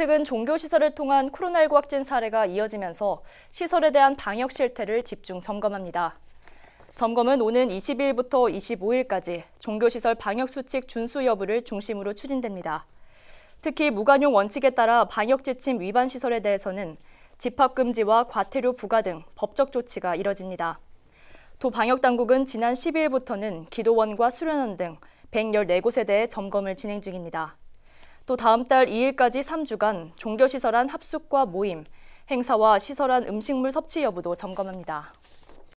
최근 종교시설을 통한 코로나19 확진 사례가 이어지면서 시설에 대한 방역 실태를 집중 점검합니다. 점검은 오는 20일부터 25일까지 종교시설 방역수칙 준수 여부를 중심으로 추진됩니다. 특히 무관용 원칙에 따라 방역지침 위반 시설에 대해서는 집합금지와 과태료 부과 등 법적 조치가 이뤄집니다. 도 방역당국은 지난 12일부터는 기도원과 수련원 등 114곳에 대해 점검을 진행 중입니다. 또 다음 달 2일까지 3주간 종교시설 안 합숙과 모임, 행사와 시설 안 음식물 섭취 여부도 점검합니다.